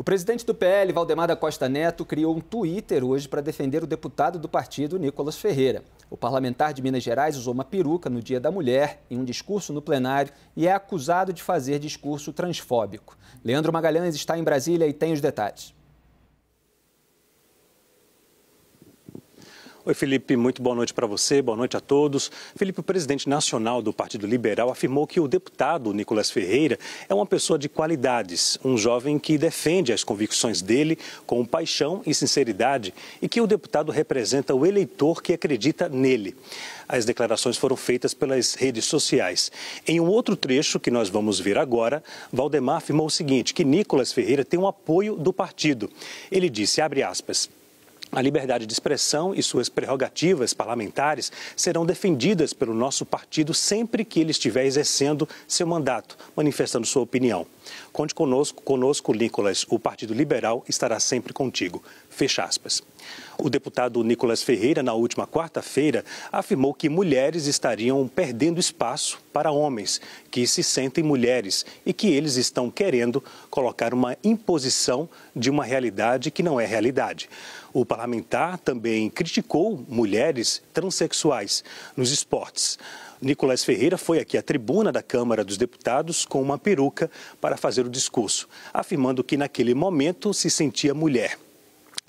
O presidente do PL, Valdemar da Costa Neto, criou um Twitter hoje para defender o deputado do partido, Nicolas Ferreira. O parlamentar de Minas Gerais usou uma peruca no Dia da Mulher, em um discurso no plenário, e é acusado de fazer discurso transfóbico. Leandro Magalhães está em Brasília e tem os detalhes. Oi, Felipe, muito boa noite para você, boa noite a todos. Felipe, o presidente nacional do Partido Liberal afirmou que o deputado Nicolas Ferreira é uma pessoa de qualidades, um jovem que defende as convicções dele com paixão e sinceridade e que o deputado representa o eleitor que acredita nele. As declarações foram feitas pelas redes sociais. Em um outro trecho que nós vamos ver agora, Valdemar afirmou o seguinte: que Nicolas Ferreira tem um apoio do partido. Ele disse, abre aspas, a liberdade de expressão e suas prerrogativas parlamentares serão defendidas pelo nosso partido sempre que ele estiver exercendo seu mandato, manifestando sua opinião. Conte conosco, conosco, Nicolas. O Partido Liberal estará sempre contigo. Fecha aspas. O deputado Nicolas Ferreira, na última quarta-feira, afirmou que mulheres estariam perdendo espaço para homens que se sentem mulheres e que eles estão querendo colocar uma imposição de uma realidade que não é realidade. O parlamentar também criticou mulheres transexuais nos esportes. Nicolás Ferreira foi aqui à tribuna da Câmara dos Deputados com uma peruca para fazer o discurso, afirmando que naquele momento se sentia mulher.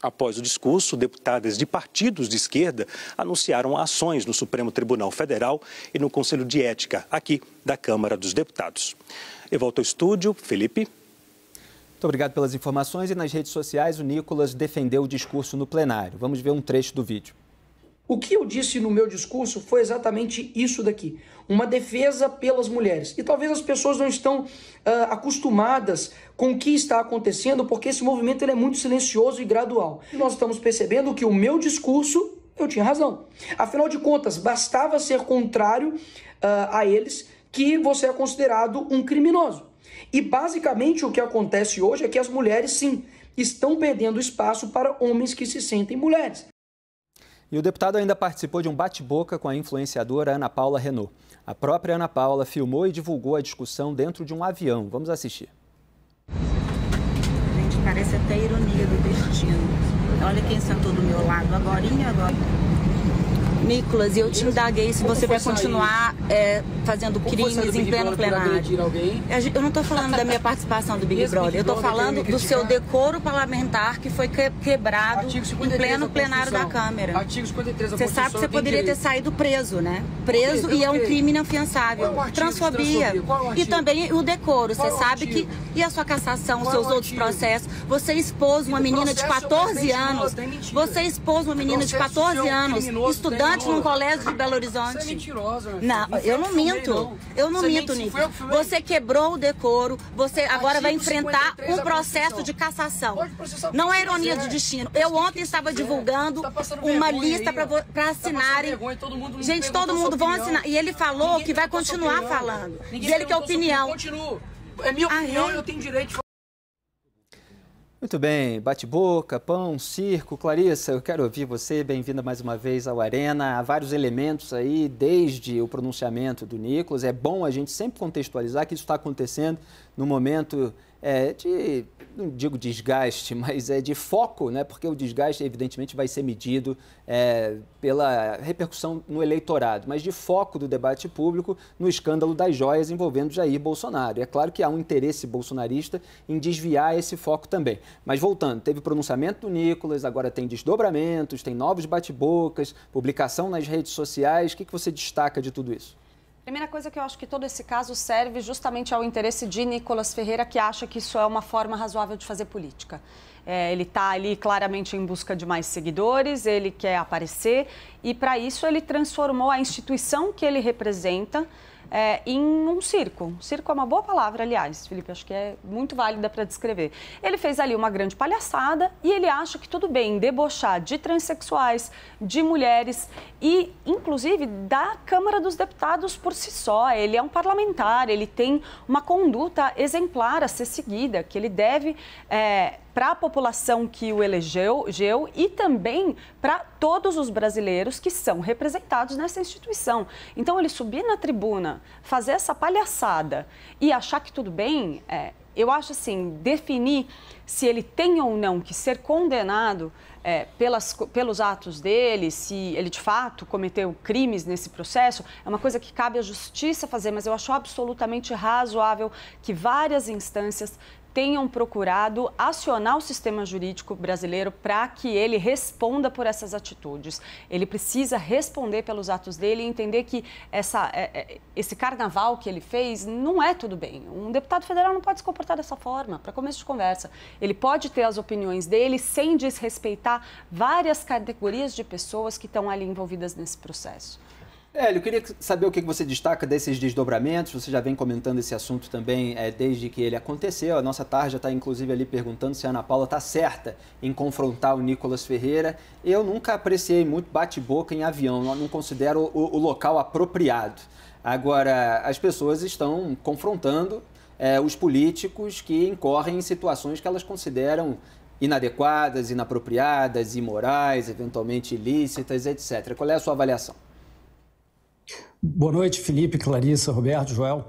Após o discurso, deputadas de partidos de esquerda anunciaram ações no Supremo Tribunal Federal e no Conselho de Ética, aqui da Câmara dos Deputados. Eu volto ao estúdio, Felipe. Muito obrigado pelas informações e nas redes sociais o Nicolas defendeu o discurso no plenário. Vamos ver um trecho do vídeo. O que eu disse no meu discurso foi exatamente isso daqui: uma defesa pelas mulheres. E talvez as pessoas não estão uh, acostumadas com o que está acontecendo, porque esse movimento é muito silencioso e gradual. E nós estamos percebendo que o meu discurso eu tinha razão. Afinal de contas, bastava ser contrário uh, a eles que você é considerado um criminoso. E basicamente o que acontece hoje é que as mulheres, sim, estão perdendo espaço para homens que se sentem mulheres. E o deputado ainda participou de um bate-boca com a influenciadora Ana Paula Renault. A própria Ana Paula filmou e divulgou a discussão dentro de um avião. Vamos assistir. Gente, parece até ironia do destino. Olha quem sentou do meu lado agorinha, agora. Nicolas, eu te indaguei se você vai continuar é, fazendo crimes em pleno plenário. Eu não estou falando da minha participação do Big Brother, eu estou falando do seu decoro parlamentar que foi quebrado em pleno plenário da Câmara. Você sabe que você poderia ter saído preso, né? Preso e é um crime inafiançável. Transfobia. E também o decoro. Você sabe que. E a sua cassação, os seus outros processos? Você expôs uma menina de 14 é anos. Você expôs uma menina de 14 é anos, estudando antes num é colégio de Belo Horizonte. Né? Você é mentirosa. Não, não eu não minto. Não. Eu não você minto, Nico. Você quebrou o decoro, você agora Artigo vai enfrentar um processo de cassação. Não é ironia do é. destino. Tá eu ontem estava divulgando tá uma lista para tá assinarem. Tá todo Gente, todo mundo vão assinar. E ele falou que vai continuar falando. E ele que é opinião. Continuo. É minha ah, opinião, ah, eu tenho direito de falar. Muito bem, bate-boca, pão, circo. Clarissa, eu quero ouvir você. Bem-vinda mais uma vez ao Arena. Há vários elementos aí, desde o pronunciamento do Nicolas. É bom a gente sempre contextualizar que isso está acontecendo no momento é, de, não digo desgaste, mas é de foco, né? porque o desgaste, evidentemente, vai ser medido é, pela repercussão no eleitorado, mas de foco do debate público no escândalo das joias envolvendo Jair Bolsonaro. E é claro que há um interesse bolsonarista em desviar esse foco também. Mas voltando, teve pronunciamento do Nicolas, agora tem desdobramentos, tem novos bate-bocas, publicação nas redes sociais. O que, que você destaca de tudo isso? Primeira coisa que eu acho que todo esse caso serve justamente ao interesse de Nicolas Ferreira, que acha que isso é uma forma razoável de fazer política. É, ele está ali claramente em busca de mais seguidores, ele quer aparecer e, para isso, ele transformou a instituição que ele representa é, em um circo. Circo é uma boa palavra, aliás, Felipe, acho que é muito válida para descrever. Ele fez ali uma grande palhaçada e ele acha que tudo bem debochar de transexuais, de mulheres e, inclusive, da Câmara dos Deputados por si só. Ele é um parlamentar, ele tem uma conduta exemplar a ser seguida, que ele deve é, para a população que o elegeu geu, e também para todos os brasileiros que são representados nessa instituição. Então, ele subir na tribuna, fazer essa palhaçada e achar que tudo bem, é, eu acho assim, definir se ele tem ou não que ser condenado é, pelas, pelos atos dele, se ele de fato cometeu crimes nesse processo, é uma coisa que cabe à justiça fazer, mas eu acho absolutamente razoável que várias instâncias tenham procurado acionar o sistema jurídico brasileiro para que ele responda por essas atitudes. Ele precisa responder pelos atos dele e entender que essa, é, é, esse carnaval que ele fez não é tudo bem. Um deputado federal não pode se comportar dessa forma, para começo de conversa. Ele pode ter as opiniões dele sem desrespeitar várias categorias de pessoas que estão ali envolvidas nesse processo. É, eu queria saber o que você destaca desses desdobramentos. Você já vem comentando esse assunto também é, desde que ele aconteceu. A nossa tarja está inclusive ali perguntando se a Ana Paula está certa em confrontar o Nicolas Ferreira. Eu nunca apreciei muito bate-boca em avião, não considero o, o local apropriado. Agora, as pessoas estão confrontando é, os políticos que incorrem em situações que elas consideram inadequadas, inapropriadas, imorais, eventualmente ilícitas, etc. Qual é a sua avaliação? Boa noite, Felipe, Clarissa, Roberto, Joel.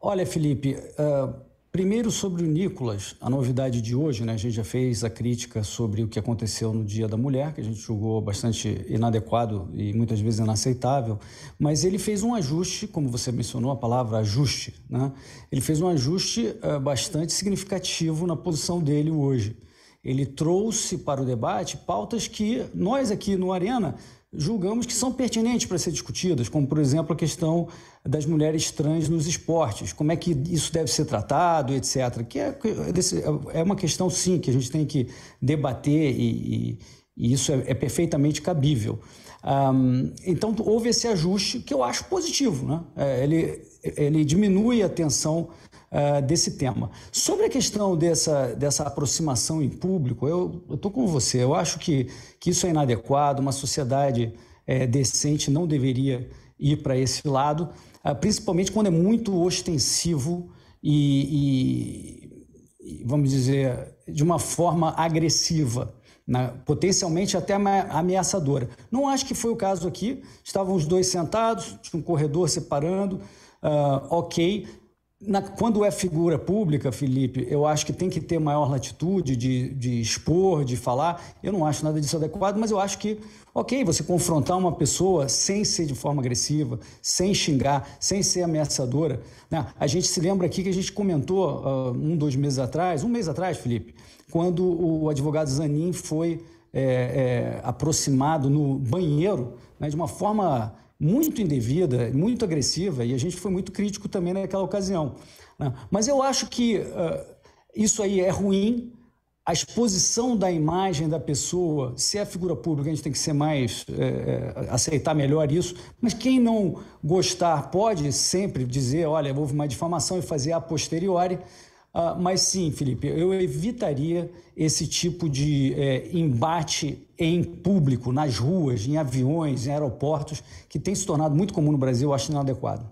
Olha, Felipe, uh, primeiro sobre o Nicolas, a novidade de hoje, né? A gente já fez a crítica sobre o que aconteceu no Dia da Mulher, que a gente julgou bastante inadequado e muitas vezes inaceitável, mas ele fez um ajuste, como você mencionou a palavra ajuste, né? Ele fez um ajuste uh, bastante significativo na posição dele hoje. Ele trouxe para o debate pautas que nós aqui no Arena julgamos que são pertinentes para ser discutidas, como, por exemplo, a questão das mulheres trans nos esportes, como é que isso deve ser tratado, etc. Que é, é, é uma questão, sim, que a gente tem que debater e, e, e isso é, é, perfeitamente cabível. Um, então, houve esse ajuste que eu acho positivo, né? É, ele, ele diminui a tensão ah, desse tema. Sobre a questão dessa, dessa aproximação em público, eu estou com você. Eu acho que, que isso é inadequado, uma sociedade é, decente não deveria ir para esse lado, uh, principalmente quando é muito ostensivo e, e, vamos dizer, de uma forma agressiva. Na, né, potencialmente até ameaçadora. Não acho que foi o caso aqui. Estavam os dois sentados, tinha um corredor separando, uh, ok na, quando é figura pública, Felipe, eu acho que tem que ter maior latitude de, de, expor, de falar. Eu não acho nada disso adequado, mas eu acho que, ok, você confrontar uma pessoa sem ser de forma agressiva, sem xingar, sem ser ameaçadora. Né? A gente se lembra aqui que a gente comentou uh, um, dois meses atrás, um mês atrás, Felipe, quando o advogado Zanin foi é, é, aproximado no banheiro né, de uma forma muito indevida, muito agressiva, e a gente foi muito crítico também naquela ocasião. Né? Mas eu acho que uh, isso aí é ruim, a exposição da imagem da pessoa, se é figura pública, a gente tem que ser mais é, aceitar melhor isso. Mas quem não gostar pode sempre dizer, olha, houve uma difamação e fazer a posteriori. Ah, mas sim, Felipe, eu evitaria esse tipo de é, embate em público, nas ruas, em aviões, em aeroportos, que tem se tornado muito comum no Brasil, eu acho inadequado.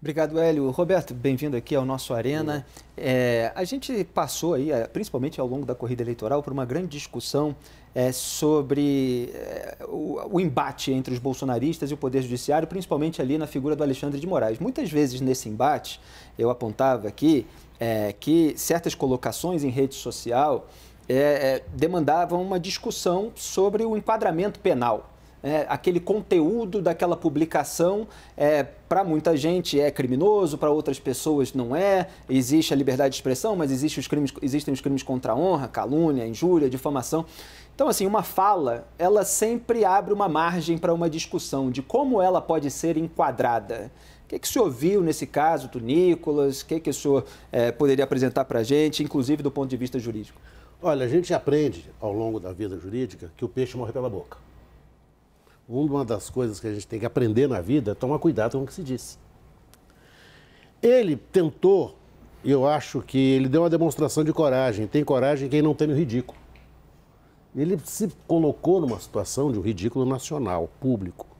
Obrigado, Hélio. Roberto, bem-vindo aqui ao nosso Arena. É, a gente passou aí, é, principalmente ao longo da corrida eleitoral, por uma grande discussão é, sobre é, o, o, embate entre os bolsonaristas e o Poder Judiciário, principalmente ali na figura do Alexandre de Moraes. Muitas vezes nesse embate, eu apontava aqui é, que certas colocações em rede social é, é, demandavam uma discussão sobre o enquadramento penal. É, aquele conteúdo daquela publicação é, para muita gente é criminoso, para outras pessoas não é. Existe a liberdade de expressão, mas existe os crimes, existem os crimes contra a honra, calúnia, injúria, difamação. Então, assim, uma fala, ela sempre abre uma margem para uma discussão de como ela pode ser enquadrada. O que, que o senhor viu nesse caso do Nicolas? O que, que o senhor é, poderia apresentar para a gente, inclusive do ponto de vista jurídico? Olha, a gente aprende ao longo da vida jurídica que o peixe morre pela boca. Uma das coisas que a gente tem que aprender na vida é tomar cuidado com o que se diz. Ele tentou, eu acho que ele deu uma demonstração de coragem. Tem coragem quem não tem o ridículo. Ele se colocou numa situação de um ridículo nacional, público.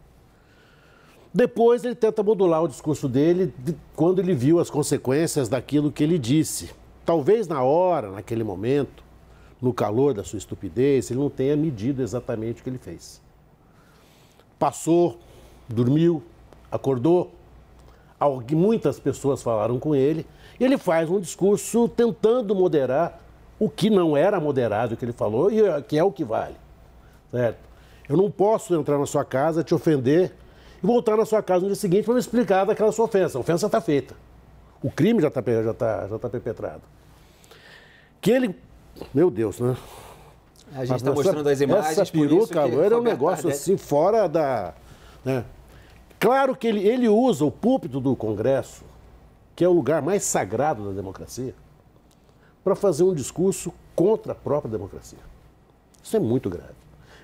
Depois ele tenta modular o discurso dele de quando ele viu as consequências daquilo que ele disse. Talvez na hora, naquele momento, no calor da sua estupidez, ele não tenha medido exatamente o que ele fez. Passou, dormiu, acordou. Muitas pessoas falaram com ele. E ele faz um discurso tentando moderar o que não era moderado que ele falou e eh, que é o que vale. Certo? Eu não posso entrar na sua casa, te ofender e voltar na sua casa no dia seguinte para me explicar daquela sua ofensa. A ofensa está feita. O crime já está já tá, já tá perpetrado. Que ele. Meu Deus, né? A gente está mostrando as imagens. Essa peruca loira é um negócio né? assim fora da. Né? Claro que ele, ele usa o púlpito do Congresso, que é o lugar mais sagrado da democracia, para fazer um discurso contra a própria democracia. Isso é muito grave.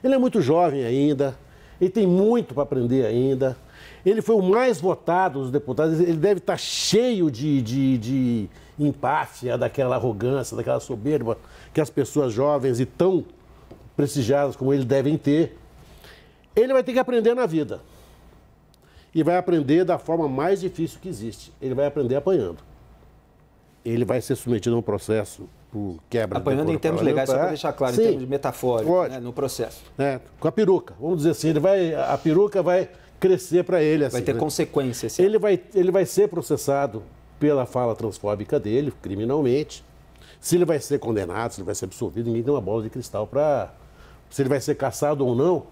Ele é muito jovem ainda, ele tem muito para aprender ainda. Ele foi o mais votado dos deputados. Ele deve estar tá cheio de, de, de empáfia, daquela arrogância, daquela soberba que as pessoas jovens e tão prestigiadas como ele devem ter. Ele vai ter que aprender na vida. E vai aprender da forma mais difícil que existe. Ele vai aprender apanhando. Ele vai ser submetido a um processo por tipo, quebra Apanhando em termos legais, só para é, deixar claro, Sim, em termos metafóricos, né, no processo. É, com a peruca, vamos dizer assim, ele vai, a peruca vai crescer para ele. Assim, vai ter né? consequências. Assim. Ele vai, ele vai ser processado pela fala transfóbica dele, criminalmente. Se ele vai ser condenado, se ele vai ser absolvido, ninguém tem uma bola de cristal para... Se ele vai ser caçado ou não.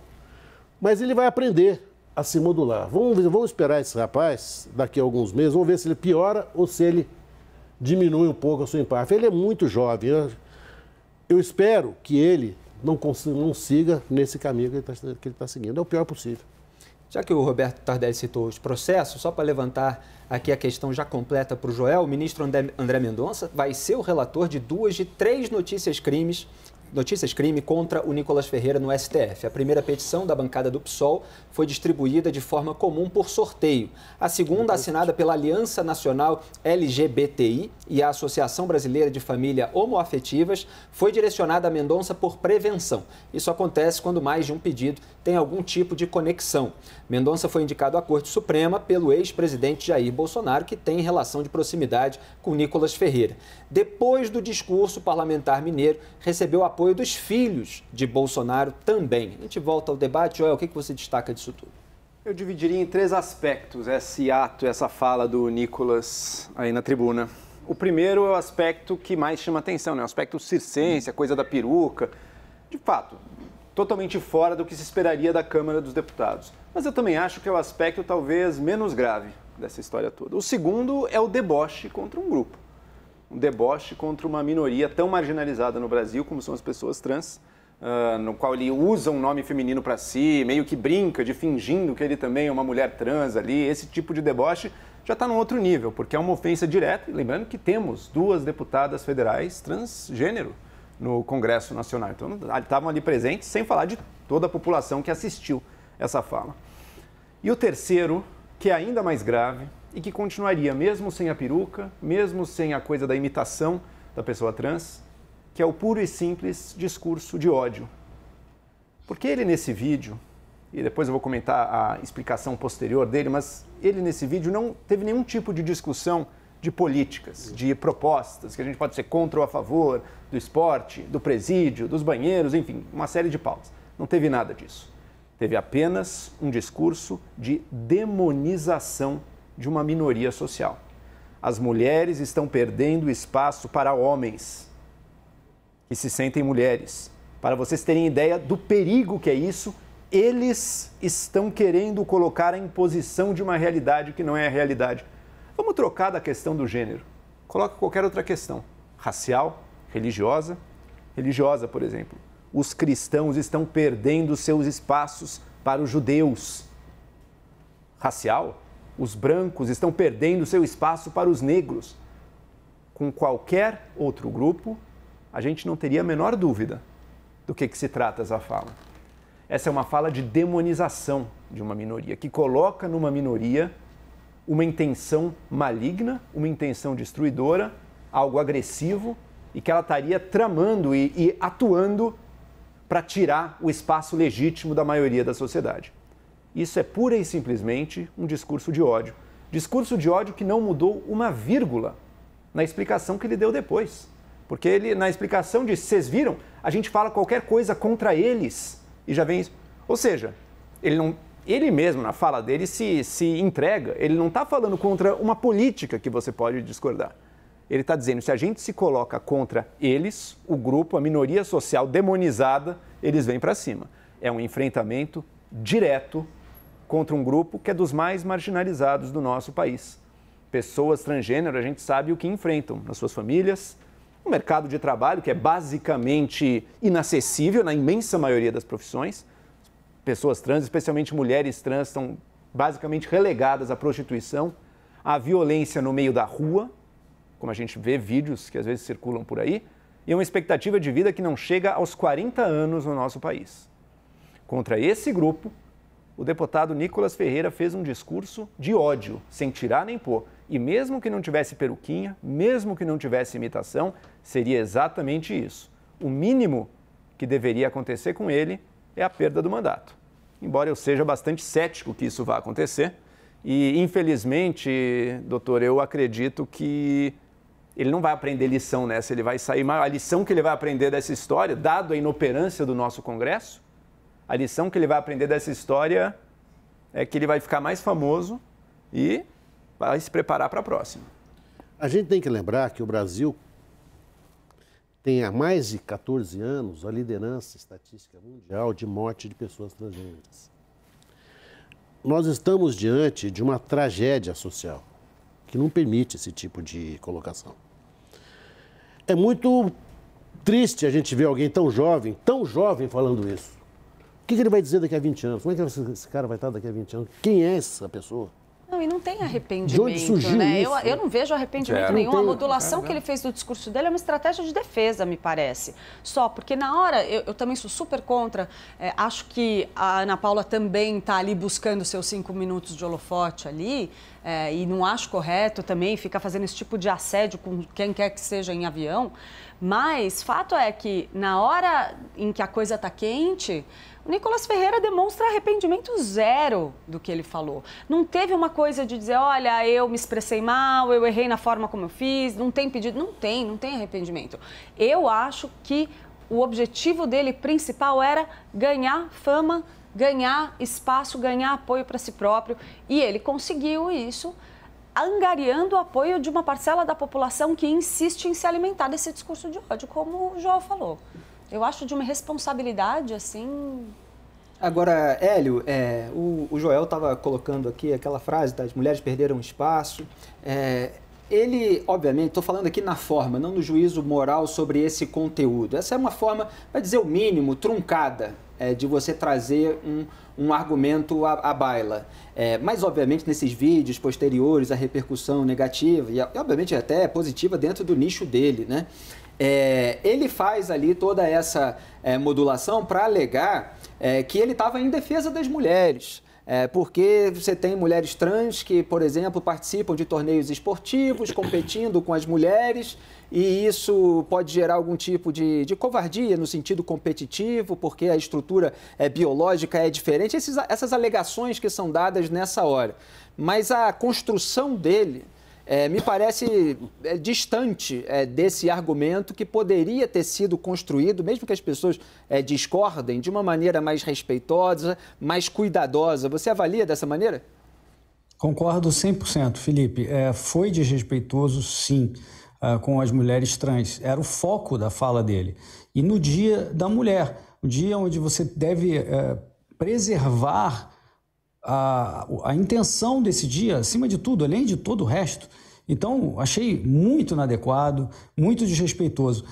Mas ele vai aprender a se modular. Vamos, vamos esperar esse rapaz daqui a alguns meses, vamos ver se ele piora ou se ele diminui um pouco a sua empáfia. Ele é muito jovem. Né? Eu espero que ele não, consiga, não siga nesse caminho que ele está tá seguindo. É o pior possível. Já que o Roberto Tardelli citou os processos, só para levantar aqui a questão já completa para o Joel, o ministro André, André Mendonça vai ser o relator de duas de três notícias crimes Notícias crime contra o Nicolas Ferreira no STF. A primeira petição da bancada do PSOL foi distribuída de forma comum por sorteio. A segunda, assinada pela Aliança Nacional LGBTI e a Associação Brasileira de Família Homoafetivas, foi direcionada a Mendonça por prevenção. Isso acontece quando mais de um pedido tem algum tipo de conexão. Mendonça foi indicado à Corte Suprema pelo ex-presidente Jair Bolsonaro, que tem relação de proximidade com Nicolas Ferreira. Depois do discurso, o parlamentar mineiro recebeu a apoio dos filhos de Bolsonaro também. A gente volta ao debate. Joel, o que você destaca disso tudo? Eu dividiria em três aspectos esse ato, essa fala do Nicolas aí na tribuna. O primeiro é o aspecto que mais chama atenção, né? o aspecto circense, a coisa da peruca. De fato, totalmente fora do que se esperaria da Câmara dos Deputados. Mas eu também acho que é o aspecto talvez menos grave dessa história toda. O segundo é o deboche contra um grupo um deboche contra uma minoria tão marginalizada no Brasil como são as pessoas trans, uh, no qual ele usa um nome feminino para si, meio que brinca de fingindo que ele também é uma mulher trans ali. Esse tipo de deboche já está num outro nível, porque é uma ofensa direta. Lembrando que temos duas deputadas federais transgênero no Congresso Nacional. Então, estavam ali presentes, sem falar de toda a população que assistiu essa fala. E o terceiro, que é ainda mais grave, e que continuaria mesmo sem a peruca, mesmo sem a coisa da imitação da pessoa trans, que é o puro e simples discurso de ódio. Porque ele nesse vídeo, e depois eu vou comentar a explicação posterior dele, mas ele nesse vídeo não teve nenhum tipo de discussão de políticas, de propostas, que a gente pode ser contra ou a favor, do esporte, do presídio, dos banheiros, enfim, uma série de pautas. Não teve nada disso. Teve apenas um discurso de demonização de uma minoria social. As mulheres estão perdendo espaço para homens que se sentem mulheres. Para vocês terem ideia do perigo que é isso, eles estão querendo colocar a imposição de uma realidade que não é a realidade. Vamos trocar da questão do gênero. Coloca qualquer outra questão, racial, religiosa, religiosa, por exemplo. Os cristãos estão perdendo seus espaços para os judeus. Racial? Os brancos estão perdendo seu espaço para os negros. Com qualquer outro grupo, a gente não teria a menor dúvida do que, que se trata essa fala. Essa é uma fala de demonização de uma minoria, que coloca numa minoria uma intenção maligna, uma intenção destruidora, algo agressivo e que ela estaria tramando e, e atuando para tirar o espaço legítimo da maioria da sociedade. Isso é pura e simplesmente um discurso de ódio. Discurso de ódio que não mudou uma vírgula na explicação que ele deu depois. Porque ele, na explicação, de vocês viram? A gente fala qualquer coisa contra eles. E já vem isso. Ou seja, ele, não, ele mesmo, na fala dele, se, se entrega. Ele não está falando contra uma política que você pode discordar. Ele está dizendo: se a gente se coloca contra eles, o grupo, a minoria social demonizada, eles vêm para cima. É um enfrentamento direto contra um grupo que é dos mais marginalizados do nosso país. Pessoas transgênero, a gente sabe o que enfrentam nas suas famílias, no mercado de trabalho, que é basicamente inacessível na imensa maioria das profissões. Pessoas trans, especialmente mulheres trans, são basicamente relegadas à prostituição, à violência no meio da rua, como a gente vê vídeos que às vezes circulam por aí, e uma expectativa de vida que não chega aos 40 anos no nosso país. Contra esse grupo, o deputado Nicolas Ferreira fez um discurso de ódio, sem tirar nem pôr. E mesmo que não tivesse peruquinha, mesmo que não tivesse imitação, seria exatamente isso. O mínimo que deveria acontecer com ele é a perda do mandato. Embora eu seja bastante cético que isso vá acontecer, e infelizmente, doutor, eu acredito que ele não vai aprender lição nessa, ele vai sair. A lição que ele vai aprender dessa história, dado a inoperância do nosso Congresso, a lição que ele vai aprender dessa história é que ele vai ficar mais famoso e vai se preparar para a próxima. A gente tem que lembrar que o Brasil tem há mais de 14 anos a liderança estatística mundial de morte de pessoas transgêneras. Nós estamos diante de uma tragédia social que não permite esse tipo de colocação. É muito triste a gente ver alguém tão jovem, tão jovem falando isso que, é que ele vai dizer daqui a 20 anos? Como é que esse cara vai estar daqui a 20 anos? Quem é essa pessoa? Não, e não tem arrependimento, de onde né? surgiu né? Isso? Eu, eu não vejo arrependimento é, nenhum. Tem, a modulação é, que ele fez do discurso dele é uma estratégia de defesa, me parece. Só, porque na hora, eu, eu também sou super contra. É, acho que a Ana Paula também está ali buscando seus cinco minutos de holofote ali. É, e não acho correto também ficar fazendo esse tipo de assédio com quem quer que seja em avião. Mas fato é que na hora em que a coisa está quente, Nicolas Ferreira demonstra arrependimento zero do que ele falou. Não teve uma coisa de dizer, olha, eu me expressei mal, eu errei na forma como eu fiz, não tem pedido. Não tem, não tem arrependimento. Eu acho que o objetivo dele principal era ganhar fama, ganhar espaço, ganhar apoio para si próprio. E ele conseguiu isso angariando o apoio de uma parcela da população que insiste em se alimentar desse discurso de ódio, como o João falou. Eu acho de uma responsabilidade, assim. Agora, Hélio, é, o, o, Joel estava colocando aqui aquela frase das mulheres perderam espaço. É, ele, obviamente, estou falando aqui na forma, não no juízo moral sobre esse conteúdo. Essa é uma forma, para dizer o mínimo, truncada é, de você trazer um, um argumento à, à baila. É, mas, obviamente, nesses vídeos posteriores, a repercussão negativa, e, obviamente, até positiva dentro do nicho dele, né? É, ele faz ali toda essa é, modulação para alegar é, que ele estava em defesa das mulheres. É, porque você tem mulheres trans que, por exemplo, participam de torneios esportivos, competindo com as mulheres, e isso pode gerar algum tipo de, de covardia no sentido competitivo, porque a estrutura é, biológica é diferente. Esses, essas alegações que são dadas nessa hora. Mas a construção dele é, me parece é, distante é, desse argumento que poderia ter sido construído, mesmo que as pessoas é, discordem, de uma maneira mais respeitosa, mais cuidadosa. Você avalia dessa maneira? Concordo 100%, Felipe. É, foi desrespeitoso, sim, ah, com as mulheres trans. Era o foco da fala dele. E no dia da mulher, o dia onde você deve é, preservar a, a intenção desse dia, acima de tudo, além de todo o resto. Então, achei muito inadequado, muito desrespeitoso.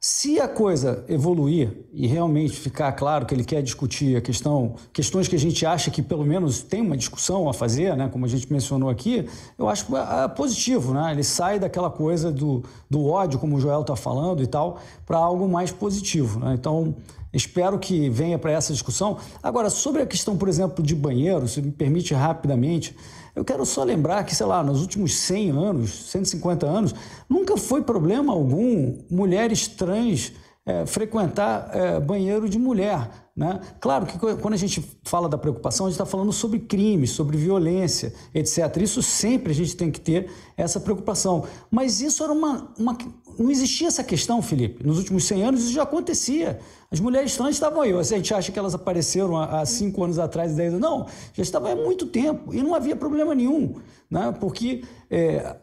Se a coisa evoluir e realmente ficar claro que ele quer discutir a questão, questões que a gente acha que pelo menos tem uma discussão a fazer, né, como a gente mencionou aqui, eu acho é, é positivo, né? Ele sai daquela coisa do, do ódio, como o Joel está falando e tal, para algo mais positivo. Né? Então, Espero que venha para essa discussão. Agora, sobre a questão, por exemplo, de banheiro, se me permite rapidamente, eu quero só lembrar que, sei lá, nos últimos 100 anos, 150 anos, nunca foi problema algum mulheres trans é, frequentar é, banheiro de mulher. Né? Claro que quando a gente fala da preocupação, a gente está falando sobre crimes, sobre violência, etc. Isso sempre a gente tem que ter essa preocupação. Mas isso era uma, uma não existia essa questão, Felipe. Nos últimos 100 anos isso já acontecia. As mulheres trans estavam aí. A gente acha que elas apareceram há 5 anos atrás, 10 anos. Não, já estavam há muito tempo e não havia problema nenhum. Né? Porque é,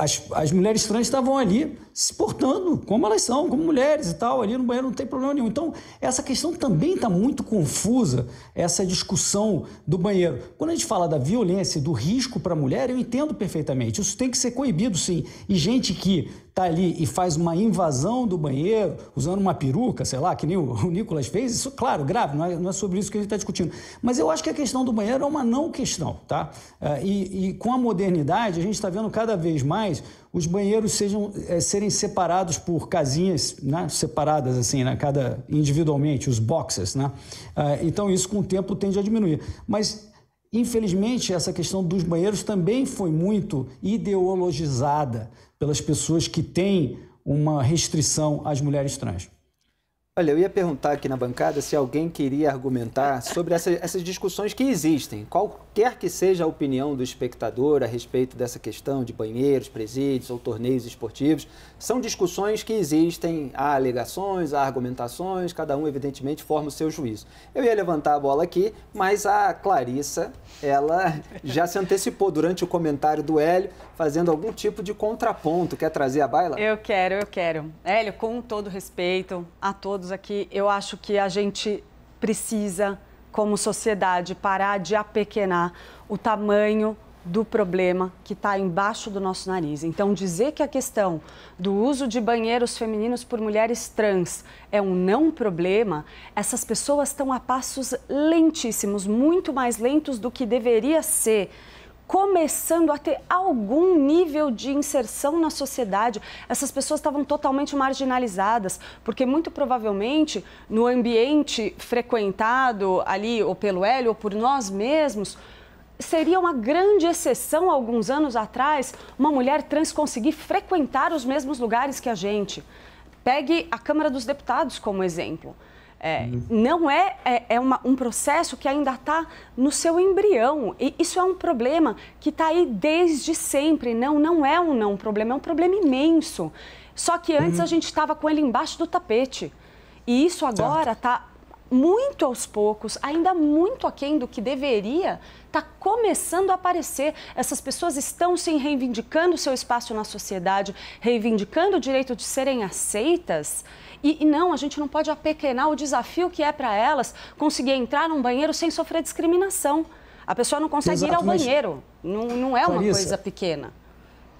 as, as mulheres trans estavam ali se portando como elas são, como mulheres e tal, ali no banheiro não tem problema nenhum. Então, essa questão também está muito confusa, essa discussão do banheiro. Quando a gente fala da violência, do risco para a mulher, eu entendo perfeitamente. Isso tem que ser coibido, sim. E gente que Tá ali e faz uma invasão do banheiro, usando uma peruca, sei lá, que nem o, o Nicolas fez, isso, claro, grave, não é, não é sobre isso que a gente está discutindo. Mas eu acho que a questão do banheiro é uma não questão, tá? É, e, e com a modernidade, a gente está vendo cada vez mais os banheiros sejam, é, serem separados por casinhas né, separadas, assim, né, cada, individualmente, os boxes. Né? É, então, isso com o tempo tende a diminuir. Mas, infelizmente, essa questão dos banheiros também foi muito ideologizada pelas pessoas que têm uma restrição às mulheres trans. Olha, eu ia perguntar aqui na bancada se alguém queria argumentar sobre essa, essas discussões que existem. Qualquer que seja a opinião do espectador a respeito dessa questão de banheiros, presídios ou torneios esportivos, são discussões que existem, há alegações, há argumentações, cada um, evidentemente, forma o seu juízo. Eu ia levantar a bola aqui, mas a Clarissa, ela já se antecipou durante o comentário do Hélio, fazendo algum tipo de contraponto. Quer trazer a baila? Eu quero, eu quero. Hélio, com todo respeito a todos todos é aqui, eu acho que a gente precisa, como sociedade, parar de apequenar o tamanho do problema que está embaixo do nosso nariz. Então, dizer que a questão do uso de banheiros femininos por mulheres trans é um não problema, essas pessoas estão a passos lentíssimos, muito mais lentos do que deveria ser começando a ter algum nível de inserção na sociedade. Essas pessoas estavam totalmente marginalizadas, porque muito provavelmente no ambiente frequentado ali ou pelo Hélio ou por nós mesmos, seria uma grande exceção alguns anos atrás uma mulher trans conseguir frequentar os mesmos lugares que a gente. Pegue a Câmara dos Deputados como exemplo. É, uhum. não é, é, é uma, um processo que ainda está no seu embrião. E isso é um problema que está aí desde sempre. Não, não é um não problema, é um problema imenso. Só que antes uhum. a gente estava com ele embaixo do tapete. E isso agora está muito aos poucos, ainda muito aquém do que deveria, está começando a aparecer. Essas pessoas estão se reivindicando seu espaço na sociedade, reivindicando o direito de serem aceitas. E, e não, a gente não pode apequenar o desafio que é para elas conseguir entrar num banheiro sem sofrer discriminação. A pessoa não consegue Exato, ir ao banheiro. Não, não é Clarissa, uma coisa pequena.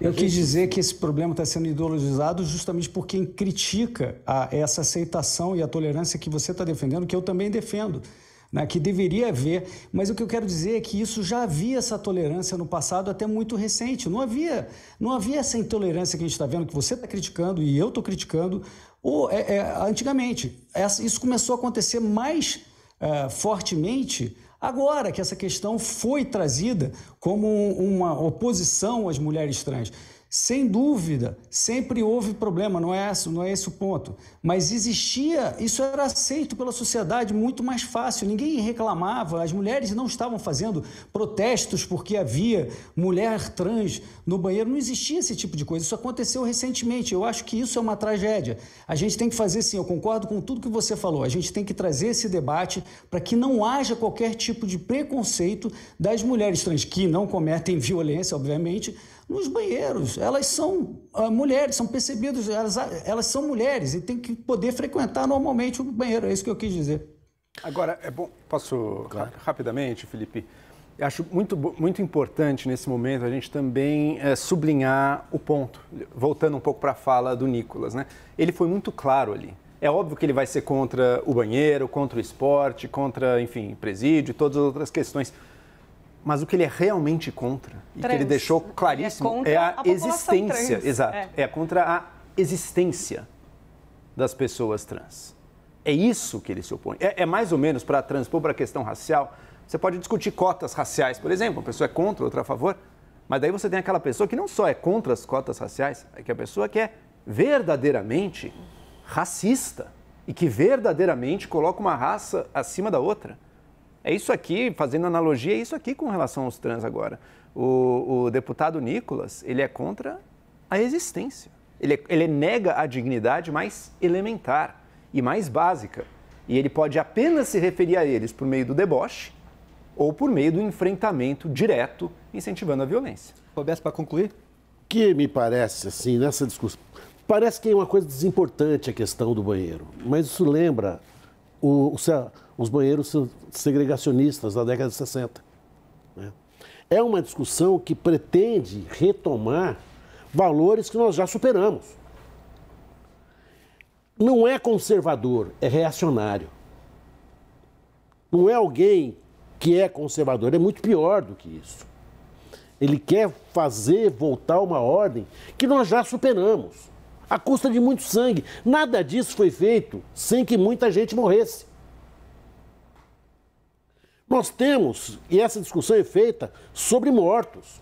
Eu quis dizer que esse problema está sendo ideologizado justamente por quem critica a, essa aceitação e a tolerância que você está defendendo, que eu também defendo. Né, que deveria haver, mas o que eu quero dizer é que isso já havia essa tolerância no passado até muito recente. Não havia, não havia essa intolerância que a gente está vendo, que você está criticando e eu estou criticando ou, é, é, antigamente, essa, isso começou a acontecer mais é, fortemente agora que essa questão foi trazida como uma oposição às mulheres trans. Sem dúvida, sempre houve problema, não é, esse, não é esse o ponto. Mas existia, isso era aceito pela sociedade muito mais fácil, ninguém reclamava, as mulheres não estavam fazendo protestos porque havia mulher trans no banheiro, não existia esse tipo de coisa. Isso aconteceu recentemente, eu acho que isso é uma tragédia. A gente tem que fazer sim, eu concordo com tudo que você falou, a gente tem que trazer esse debate para que não haja qualquer tipo de preconceito das mulheres trans, que não cometem violência, obviamente nos banheiros. Elas são uh, mulheres, são percebidas, elas, ah, elas são mulheres e têm que poder frequentar normalmente o banheiro. É isso que eu quis dizer. Agora, é bom, posso claro. ra rapidamente, Felipe? Eu acho muito, muito importante nesse momento a gente também é, sublinhar o ponto, voltando um pouco para a fala do Nicolas. Né? Ele foi muito claro ali. É óbvio que ele vai ser contra o banheiro, contra o esporte, contra, enfim, presídio, todas as outras questões. Mas o que ele é realmente contra, e que ele deixou é claríssimo, é, é a, a existência. Trans. Exato. É. é contra a existência das pessoas trans. É isso que ele se opõe. É, é mais ou menos para transpor para a questão racial. Você pode discutir cotas raciais, por exemplo, uma pessoa é contra, outra é a favor. Mas daí você tem aquela pessoa que não só é contra as cotas raciais, é que é a pessoa que é verdadeiramente racista e que verdadeiramente coloca uma raça acima da outra. É isso aqui, fazendo analogia, é isso aqui com relação aos trans agora. O, o deputado Nicolas, ele é contra a existência. Ele, é, ele nega a dignidade mais elementar e mais básica. E ele pode apenas se referir a eles por meio do deboche ou por meio do enfrentamento direto, incentivando a violência. Roberto, para concluir? Que me parece, assim, nessa discussão. Parece que é uma coisa desimportante a questão do banheiro, mas isso lembra o, o os banheiros segregacionistas da década de 60. Né? É uma discussão que pretende retomar valores que nós já superamos. Não é conservador, é reacionário. Não é alguém que é conservador, é muito pior do que isso. Ele quer fazer voltar uma ordem que nós já superamos, à custa de muito sangue. Nada disso foi feito sem que muita gente morresse. Nós temos, e essa discussão é feita sobre mortos.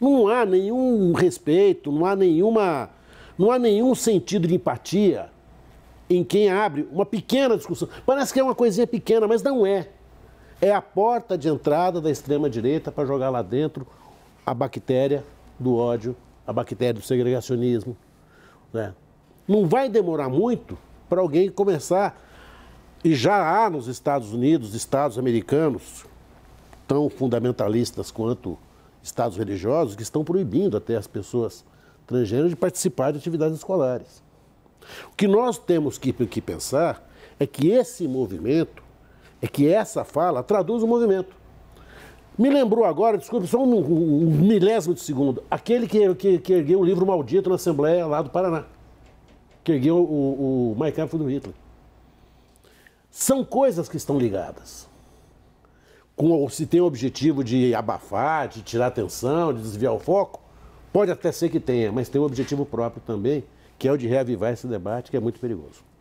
Não há nenhum respeito, não há nenhuma, não há nenhum sentido de empatia em quem abre uma pequena discussão. Parece que é uma coisinha pequena, mas não é. É a porta de entrada da extrema direita para jogar lá dentro a bactéria do ódio, a bactéria do segregacionismo, né? Não vai demorar muito para alguém começar e já há nos Estados Unidos, estados americanos, tão fundamentalistas quanto estados religiosos, que estão proibindo até as pessoas transgêneras de participar de atividades escolares. O que nós temos que, que pensar é que esse movimento, é que essa fala traduz o movimento. Me lembrou agora, desculpe, só um, um, um milésimo de segundo, aquele que, que, que, ergueu o livro maldito na Assembleia lá do Paraná, que ergueu o, o, o do Hitler. São coisas que estão ligadas. Com, se tem o objetivo de abafar, de tirar atenção, de desviar o foco, pode até ser que tenha, mas tem um objetivo próprio também, que é o de reavivar esse debate, que é muito perigoso.